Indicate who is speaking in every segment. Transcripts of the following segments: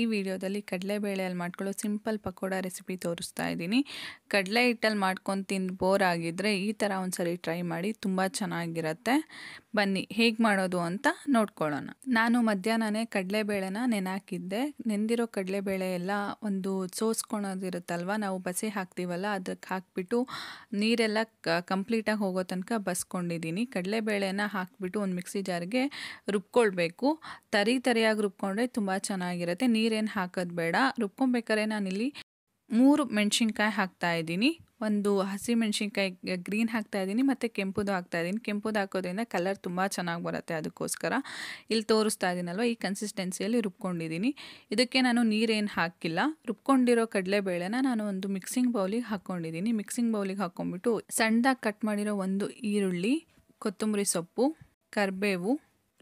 Speaker 1: ಈ ವಿಡಿಯೋದಲ್ಲಿ ಬೇಳೆಯಲ್ಲಿ ಮಾಡ್ಕೊಳ್ಳೋ ಸಿಂಪಲ್ ಪಕೋಡ ರೆಸಿಪಿ ತೋರಿಸ್ತಾ ಇದ್ದೀನಿ ಕಡಲೆ ಹಿಟ್ಟಲ್ಲಿ ಮಾಡ್ಕೊಂಡು ತಿಂದು ಬೋರ್ ಆಗಿದ್ದರೆ ಈ ಥರ ಒಂದ್ಸರಿ ಟ್ರೈ ಮಾಡಿ ತುಂಬ ಚೆನ್ನಾಗಿರುತ್ತೆ ಬನ್ನಿ ಹೇಗೆ ಮಾಡೋದು ಅಂತ ನೋಡ್ಕೊಳ್ಳೋಣ ನಾನು ಮಧ್ಯಾಹ್ನನೇ ಕಡಲೆಬೇಳೆನ ನೆನಾಕಿದ್ದೆ ನೆಂದಿರೋ ಕಡಲೆಬೇಳೆ ಎಲ್ಲ ಒಂದು ಸೋಸ್ಕೊಳೋದಿರುತ್ತಲ್ವ ನಾವು ಬಸಿ ಹಾಕ್ತೀವಲ್ಲ ಅದಕ್ಕೆ ಹಾಕ್ಬಿಟ್ಟು ನೀರೆಲ್ಲ ಕಂಪ್ಲೀಟಾಗಿ ಹೋಗೋ ತನಕ ಬಸ್ಕೊಂಡಿದ್ದೀನಿ ಕಡಲೆಬೇಳೆನ ಹಾಕ್ಬಿಟ್ಟು ಒಂದು ಮಿಕ್ಸಿ ಜಾರ್ಗೆ ರುಬ್ಕೊಳ್ಬೇಕು ತರಿ ತರಿಯಾಗಿ ರುಬ್ಕೊಂಡ್ರೆ ತುಂಬ ಚೆನ್ನಾಗಿರುತ್ತೆ ನೀರೇನು ಹಾಕೋದು ಬೇಡ ರುಬ್ಕೊಬೇಕಾದ್ರೆ ನಾನಿಲ್ಲಿ ಮೂರು ಮೆಣಸಿನ್ಕಾಯಿ ಹಾಕ್ತಾ ಇದ್ದೀನಿ ಒಂದು ಹಸಿ ಮೆಣಸಿನ್ಕಾಯಿ ಗ್ರೀನ್ ಹಾಕ್ತಾ ಇದ್ದೀನಿ ಮತ್ತು ಕೆಂಪುದು ಹಾಕ್ತಾ ಇದ್ದೀನಿ ಕೆಂಪುದು ಹಾಕೋದ್ರಿಂದ ಕಲರ್ ತುಂಬ ಚೆನ್ನಾಗಿ ಬರುತ್ತೆ ಅದಕ್ಕೋಸ್ಕರ ಇಲ್ಲಿ ತೋರಿಸ್ತಾ ಇದ್ದೀನಲ್ವ ಈ ಕನ್ಸಿಸ್ಟೆನ್ಸಿಯಲ್ಲಿ ರುಬ್ಕೊಂಡಿದ್ದೀನಿ ಇದಕ್ಕೆ ನಾನು ನೀರೇನು ಹಾಕಿಲ್ಲ ರುಬ್ಕೊಂಡಿರೋ ಬೇಳೆನ ನಾನು ಒಂದು ಮಿಕ್ಸಿಂಗ್ ಬೌಲಿಗೆ ಹಾಕ್ಕೊಂಡಿದ್ದೀನಿ ಮಿಕ್ಸಿಂಗ್ ಬೌಲಿಗೆ ಹಾಕ್ಕೊಂಡ್ಬಿಟ್ಟು ಸಣ್ಣದಾಗಿ ಕಟ್ ಮಾಡಿರೋ ಒಂದು ಈರುಳ್ಳಿ ಕೊತ್ತಂಬರಿ ಸೊಪ್ಪು ಕರಿಬೇವು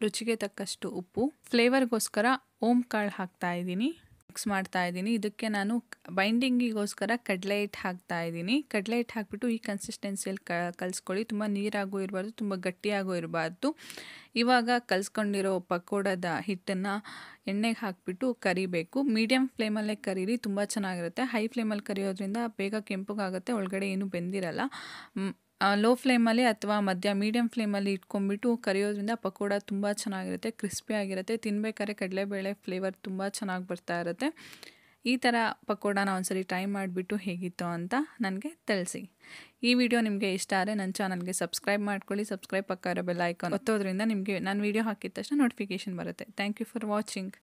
Speaker 1: ರುಚಿಗೆ ತಕ್ಕಷ್ಟು ಉಪ್ಪು ಫ್ಲೇವರ್ಗೋಸ್ಕರ ಓಮ್ ಕಾಳು ಹಾಕ್ತಾ ಇದ್ದೀನಿ ಮಿಕ್ಸ್ ಮಾಡ್ತಾ ಇದ್ದೀನಿ ಇದಕ್ಕೆ ನಾನು ಬೈಂಡಿಂಗಿಗೋಸ್ಕರ ಕಡಲೆ ಹಿಟ್ಟು ಹಾಕ್ತಾ ಇದ್ದೀನಿ ಕಡಲೆ ಹಿಟ್ಟು ಹಾಕಿಬಿಟ್ಟು ಈ ಕನ್ಸಿಸ್ಟೆನ್ಸಿಯಲ್ಲಿ ಕ ಕಲಿಸ್ಕೊಳ್ಳಿ ತುಂಬ ನೀರಾಗೂ ಇರಬಾರ್ದು ತುಂಬ ಗಟ್ಟಿಯಾಗೂ ಇರಬಾರ್ದು ಇವಾಗ ಕಲ್ಸ್ಕೊಂಡಿರೋ ಪಕೋಡದ ಹಿಟ್ಟನ್ನು ಎಣ್ಣೆಗೆ ಹಾಕಿಬಿಟ್ಟು ಕರಿಬೇಕು ಮೀಡಿಯಮ್ ಫ್ಲೇಮಲ್ಲೇ ಕರೀರಿ ತುಂಬ ಚೆನ್ನಾಗಿರುತ್ತೆ ಹೈ ಫ್ಲೇಮಲ್ಲಿ ಕರಿಯೋದ್ರಿಂದ ಬೇಗ ಕೆಂಪಗಾಗುತ್ತೆ ಒಳಗಡೆ ಏನು ಬೆಂದಿರಲ್ಲ ಲೋ ಫ್ಲೇಮಲ್ಲಿ ಅಥವಾ ಮಧ್ಯ ಮೀಡಿಯಂ ಫ್ಲೇಮಲ್ಲಿ ಇಟ್ಕೊಂಡ್ಬಿಟ್ಟು ಕರೆಯೋದ್ರಿಂದ ಪಕೋಡ ತುಂಬ ಚೆನ್ನಾಗಿರುತ್ತೆ ಕ್ರಿಸ್ಪಿಯಾಗಿರುತ್ತೆ ತಿನ್ನಬೇಕಾದ್ರೆ ಕಡಲೆಬೇಳೆ ಫ್ಲೇವರ್ ತುಂಬ ಚೆನ್ನಾಗಿ ಬರ್ತಾ ಇರುತ್ತೆ ಈ ಥರ ಪಕೋಡನ ಒಂದ್ಸರಿ ಟ್ರೈ ಮಾಡಿಬಿಟ್ಟು ಹೇಗಿತ್ತು ಅಂತ ನನಗೆ ತಿಳಿಸಿ ಈ ವಿಡಿಯೋ ನಿಮಗೆ ಇಷ್ಟ ಆದರೆ ನನ್ನ ಚಾನಲ್ಗೆ ಸಬ್ಸ್ಕ್ರೈಬ್ ಮಾಡ್ಕೊಳ್ಳಿ ಸಬ್ಸ್ಕ್ರೈಬ್ ಪಕ್ಕ ಇರೋ ಬೆಲ್ ಐಕಾನ್ ಒತ್ತೋದ್ರಿಂದ ನಿಮಗೆ ನಾನು ವೀಡಿಯೋ ಹಾಕಿದ ತಕ್ಷಣ ನೋಟಿಫಿಕೇಷನ್ ಬರುತ್ತೆ ಥ್ಯಾಂಕ್ ಯು ಫಾರ್ ವಾಚಿಂಗ್